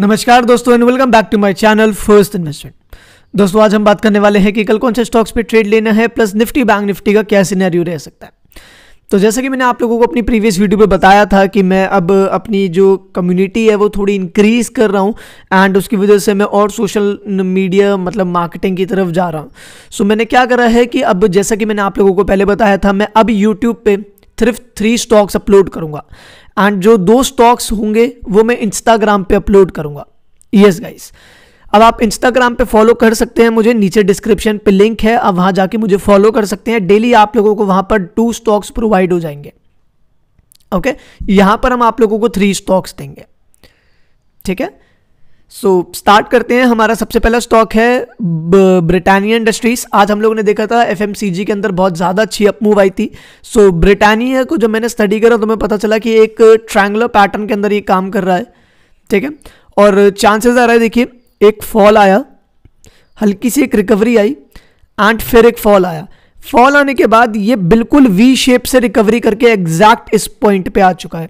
नमस्कार दोस्तों and welcome back to my channel first investment दोस्तों आज हम बात करने वाले हैं कि कल कौन से स्टॉक्स पे ट्रेड लेना है प्लस निफ्टी बैंक निफ्टी का क्या सिनेरियो रह सकता है तो जैसा कि मैंने आप लोगों को अपनी प्रीवियस वीडियो पे बताया था कि मैं अब अपनी जो कम्युनिटी है वो थोड़ी इंक्रीज़ कर रहा हूँ एंड उसकी वजह से मैं और सोशल मीडिया मतलब मार्केटिंग की तरफ जा रहा हूँ सो मैंने क्या करा है कि अब जैसा कि मैंने आप लोगों को पहले बताया था मैं अब यूट्यूब पर सिर्फ थ्री स्टॉक्स अपलोड करूँगा एंड जो दो स्टॉक्स होंगे वो मैं इंस्टाग्राम पे अपलोड करूंगा यस गाइस अब आप इंस्टाग्राम पे फॉलो कर सकते हैं मुझे नीचे डिस्क्रिप्शन पे लिंक है अब वहां जाके मुझे फॉलो कर सकते हैं डेली आप लोगों को वहां पर टू स्टॉक्स प्रोवाइड हो जाएंगे ओके okay? पर हम आप लोगों को थ्री स्टॉक्स देंगे ठीक है सो so, स्टार्ट करते हैं हमारा सबसे पहला स्टॉक है ब्रिटानिया इंडस्ट्रीज आज हम लोगों ने देखा था एफ के अंदर बहुत ज़्यादा अच्छी अप मूव आई थी सो so, ब्रिटानिया को जब मैंने स्टडी करा तो मैं पता चला कि एक ट्रैंगुलर पैटर्न के अंदर ये काम कर रहा है ठीक है और चांसेस आ रहा है देखिए एक फॉल आया हल्की सी एक रिकवरी आई एंड फिर एक फॉल आया फॉल आने के बाद ये बिल्कुल वी शेप से रिकवरी करके एग्जैक्ट इस पॉइंट पे आ चुका है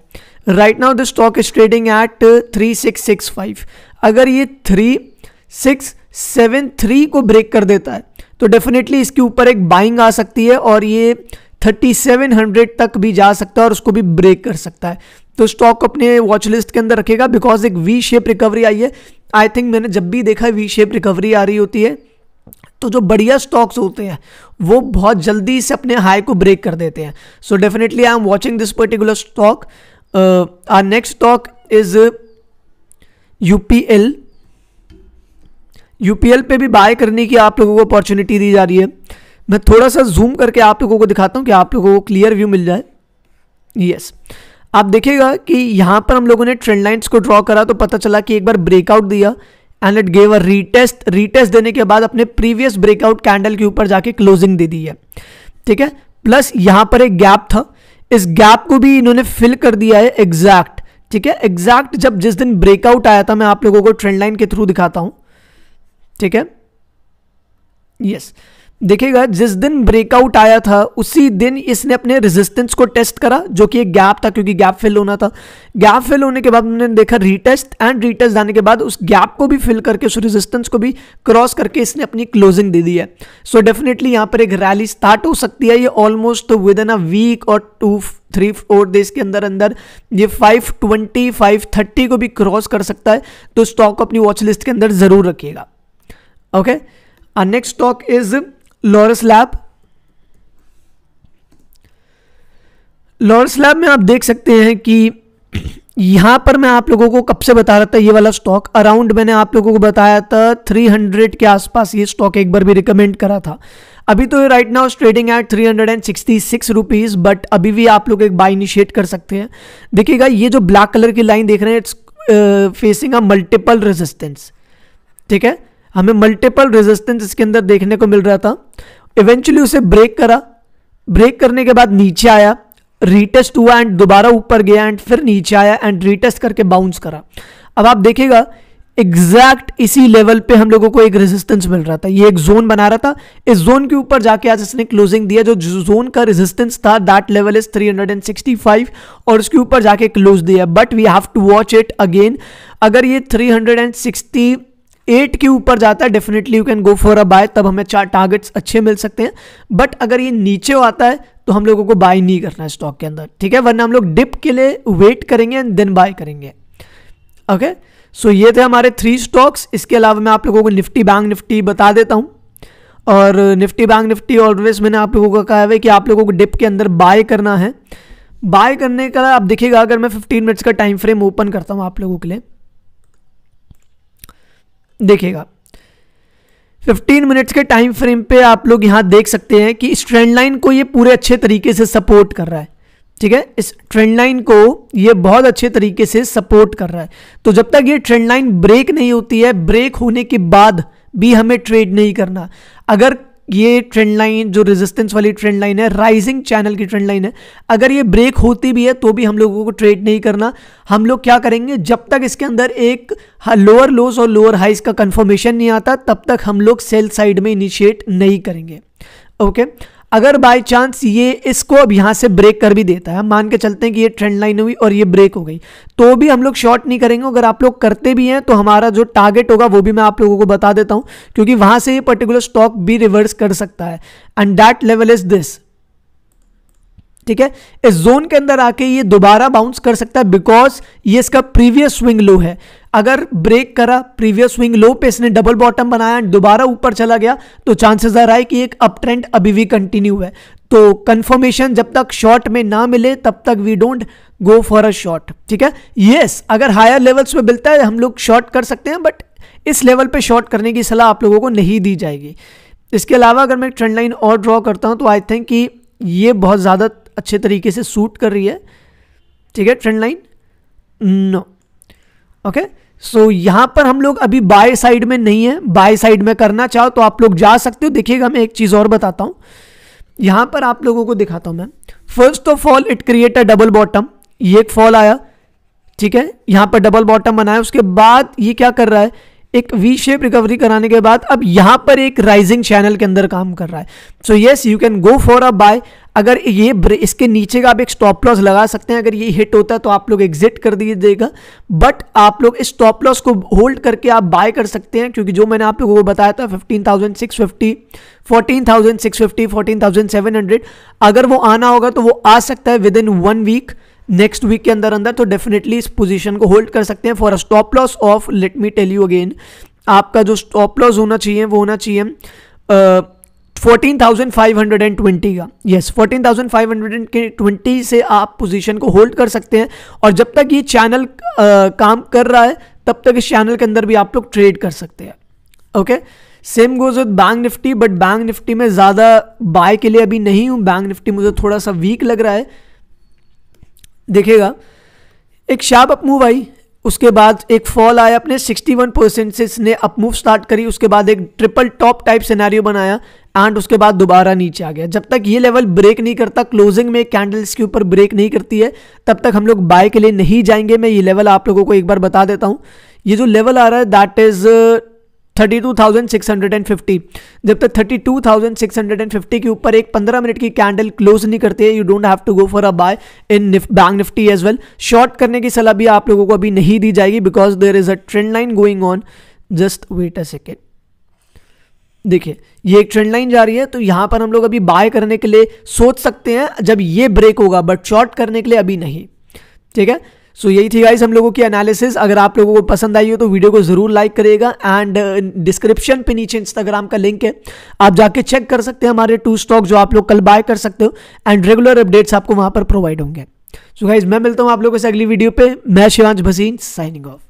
right now the stock is trading at three six six five अगर ये थ्री सिक्स सेवन थ्री को ब्रेक कर देता है तो डेफिनेटली इसके ऊपर एक बाइंग आ सकती है और ये थर्टी सेवन हंड्रेड तक भी जा सकता है और उसको भी ब्रेक कर सकता है तो स्टॉक अपने वॉच लिस्ट के अंदर रखेगा बिकॉज एक वी शेप रिकवरी आई है आई थिंक मैंने जब भी देखा वी शेप रिकवरी आ रही होती है तो जो बढ़िया स्टॉक्स होते हैं वो बहुत जल्दी से अपने हाई को ब्रेक कर देते हैं so definitely I am watching this particular stock uh, our next talk is uh, UPL UPL पे भी बाय करने की आप लोगों को अपॉर्चुनिटी दी जा रही है मैं थोड़ा सा जूम करके आप लोगों को दिखाता हूँ कि आप लोगों को क्लियर व्यू मिल जाए यस yes. आप देखिएगा कि यहाँ पर हम लोगों ने ट्रेंड लाइन्स को ड्रॉ करा तो पता चला कि एक बार ब्रेकआउट दिया and it gave a retest retest देने के बाद अपने प्रीवियस ब्रेकआउट कैंडल के ऊपर जाके क्लोजिंग दे दी है ठीक है प्लस यहाँ पर एक गैप था इस गैप को भी इन्होंने फिल कर दिया है एग्जैक्ट ठीक है एग्जैक्ट जब जिस दिन ब्रेकआउट आया था मैं आप लोगों को ट्रेंड लाइन के थ्रू दिखाता हूं ठीक है यस yes. देखिएगा जिस दिन ब्रेकआउट आया था उसी दिन इसने अपने रेजिस्टेंस को टेस्ट करा जो कि एक गैप था क्योंकि गैप फिल होना था गैप फिल होने के बाद हमने देखा रीटेस्ट एंड रीटेस्ट आने के बाद उस गैप को भी फिल करके उस रेजिस्टेंस को भी क्रॉस करके इसने अपनी क्लोजिंग दे दी है सो डेफिनेटली यहाँ पर एक रैली स्टार्ट हो सकती है ये almost within a week और टू थ्री फोर डेज के अंदर अंदर ये 520 530 को भी क्रॉस कर सकता है तो स्टॉक अपनी वॉच लिस्ट के अंदर ज़रूर रखिएगा okay next stock is Lawrence lab Lawrence lab में आप देख सकते हैं कि यहां पर मैं आप लोगों को कब से बता रहा था ये वाला स्टॉक अराउंड मैंने आप लोगों को बताया था 300 के आसपास ये स्टॉक एक बार भी रिकमेंड करा था अभी तो right now trading at three hundred and sixty six rupees but अभी भी आप लोग एक बाय इनिशिएट कर सकते हैं देखिएगा ये जो ब्लैक कलर की लाइन देख रहे हैं it's facing a multiple resistance ठीक है हमें मल्टीपल रेजिस्टेंस इसके अंदर देखने को मिल रहा था इवेंचुअली उसे ब्रेक करा ब्रेक करने के बाद नीचे आया रीटेस्ट हुआ एंड दोबारा ऊपर गया एंड फिर नीचे आया एंड रीटेस्ट करके बाउंस करा अब आप देखेगा एग्जैक्ट इसी लेवल पे हम लोगों को एक रेजिस्टेंस मिल रहा था ये एक जोन बना रहा था इस जोन के ऊपर जाके आज इसने क्लोजिंग दिया जो जोन का रेजिस्टेंस था दैट लेवल इज 365 और उसके ऊपर जाके क्लोज दिया but we have to watch it again अगर ये 360 एट के ऊपर जाता है definitely you can go for a buy तब हमें चार टारगेट्स अच्छे मिल सकते हैं बट अगर ये नीचे आता है तो हम लोगों को बाय नहीं करना है स्टॉक के अंदर ठीक है वरना हम लोग डिप के लिए वेट करेंगे एंड देन बाय करेंगे ओके okay? सो so, ये थे हमारे थ्री स्टॉक्स इसके अलावा मैं आप लोगों को निफ्टी बैंक निफ्टी बता देता हूँ और निफ्टी बैंक निफ्टी ऑलवेज मैंने आप लोगों का कहा है कि आप लोगों को डिप के अंदर बाय करना है बाय करने का आप देखिएगा अगर मैं 15 मिनट्स का टाइम फ्रेम ओपन करता हूँ आप लोगों के लिए देखिएगा 15 मिनट्स के टाइम फ्रेम पे आप लोग यहां देख सकते हैं कि इस ट्रेंड लाइन को ये पूरे अच्छे तरीके से सपोर्ट कर रहा है ठीक है इस ट्रेंड लाइन को ये बहुत अच्छे तरीके से सपोर्ट कर रहा है तो जब तक ये ट्रेंड लाइन ब्रेक नहीं होती है ब्रेक होने के बाद भी हमें ट्रेड नहीं करना अगर ये ट्रेंड लाइन जो रेजिस्टेंस वाली ट्रेंड लाइन है राइजिंग चैनल की ट्रेंड लाइन है अगर ये ब्रेक होती भी है तो भी हम लोगों को ट्रेड नहीं करना हम लोग क्या करेंगे जब तक इसके अंदर एक लोअर लोस और लोअर हाइस का कंफर्मेशन नहीं आता तब तक हम लोग सेल साइड में इनिशिएट नहीं करेंगे ओके okay? अगर बाई चांस ये इसको अब यहाँ से ब्रेक कर भी देता है मान के चलते हैं कि ये ट्रेंड लाइन हुई और ये ब्रेक हो गई तो भी हम लोग शॉर्ट नहीं करेंगे अगर आप लोग करते भी हैं तो हमारा जो टारगेट होगा वो भी मैं आप लोगों को बता देता हूँ क्योंकि वहाँ से ये पर्टिकुलर स्टॉक भी रिवर्स कर सकता है and that level is this ठीक है इस जोन के अंदर आके ये दोबारा बाउंस कर सकता है बिकॉज ये इसका प्रीवियस स्विंग लो है अगर ब्रेक करा प्रीवियस स्विंग लो पे इसने डबल बॉटम बनाया दोबारा ऊपर चला गया तो चांसेस आ रहा है कि एक अप ट्रेंड अभी भी कंटिन्यू है तो कंफर्मेशन जब तक शॉर्ट में ना मिले तब तक we don't go for a short ठीक है यस yes, अगर हायर लेवल्स पे मिलता है हम लोग शॉर्ट कर सकते हैं बट इस लेवल पे शॉर्ट करने की सलाह आप लोगों को नहीं दी जाएगी इसके अलावा अगर मैं ट्रेंड लाइन और ड्रॉ करता हूँ तो आई थिंक कि ये बहुत ज़्यादा अच्छे तरीके से सूट कर रही है ठीक है trend line no no. Okay so यहां पर हम लोग अभी बाय साइड में नहीं है बाय साइड में करना चाहो तो आप लोग जा सकते हो देखिएगा मैं एक चीज और बताता हूं यहां पर आप लोगों को दिखाता हूं मैं first of all it create a double bottom ये एक फॉल आया ठीक है यहां पर डबल बॉटम बनाया उसके बाद ये क्या कर रहा है एक वी शेप रिकवरी कराने के बाद अब यहां पर एक राइजिंग चैनल के अंदर काम कर रहा है so yes you can go for a buy अगर ये इसके नीचे का आप एक स्टॉप लॉस लगा सकते हैं अगर ये हिट होता है तो आप लोग एग्जिट कर दीजिएगा बट आप लोग इस स्टॉप लॉस को होल्ड करके आप बाय कर सकते हैं क्योंकि जो मैंने आप लोगों को बताया था fifteen thousand six fifty fourteen thousand six fifty fourteen thousand seven hundred अगर वो आना होगा तो वो आ सकता है within one week next week के अंदर अंदर तो डेफिनेटली इस पोजिशन को होल्ड कर सकते हैं for a stop loss of let me tell you again आपका जो स्टॉप लॉस होना चाहिए वो होना चाहिए fourteen thousand five hundred and twenty का yes fourteen thousand five hundred and twenty से आप पोजीशन को होल्ड कर सकते हैं और जब तक ये चैनल काम कर रहा है तब तक इस चैनल के अंदर भी आप लोग ट्रेड कर सकते हैं okay same goes with bank Nifty but bank Nifty में ज़्यादा बाय के लिए अभी नहीं हूँ बैंक निफ्टी मुझे थोड़ा सा वीक लग रहा है देखेगा एक शार्प अप मूव आई उसके बाद एक फॉल आया अपने 61 परसेंट से इसने अपमूव स्टार्ट करी उसके बाद एक ट्रिपल टॉप टाइप सिनेरियो बनाया एंड उसके बाद दोबारा नीचे आ गया जब तक ये लेवल ब्रेक नहीं करता क्लोजिंग में कैंडल्स के ऊपर ब्रेक नहीं करती है तब तक हम लोग बाय के लिए नहीं जाएंगे मैं ये लेवल आप लोगों को एक बार बता देता हूँ ये जो लेवल आ रहा है that is thirty two thousand six hundred and fifty जब तक thirty two thousand six hundred and fifty के ऊपर एक पंद्रह मिनट की कैंडल क्लोज नहीं करते है you don't have to go for a buy in bank Nifty as well short करने की सलाह भी आप लोगों को अभी नहीं दी जाएगी because there is a trend line going on just wait a second देखिए ये एक ट्रेंड लाइन जा रही है तो यहां पर हम लोग अभी बाय करने के लिए सोच सकते हैं जब ये ब्रेक होगा बट शॉर्ट करने के लिए अभी नहीं ठीक है सो यही थी गाइस हम लोगों की एनालिसिस अगर आप लोगों को पसंद आई हो तो वीडियो को जरूर लाइक करेगा एंड डिस्क्रिप्शन uh, पे नीचे इंस्टाग्राम का लिंक है आप जाके चेक कर सकते हैं हमारे टू स्टॉक जो आप लोग कल बाय कर सकते हो एंड रेगुलर अपडेट्स आपको वहां पर प्रोवाइड होंगे सो so, गाइज मैं मिलता हूँ आप लोगों से अगली वीडियो पे मैं शिवांश भसीन साइनिंग ऑफ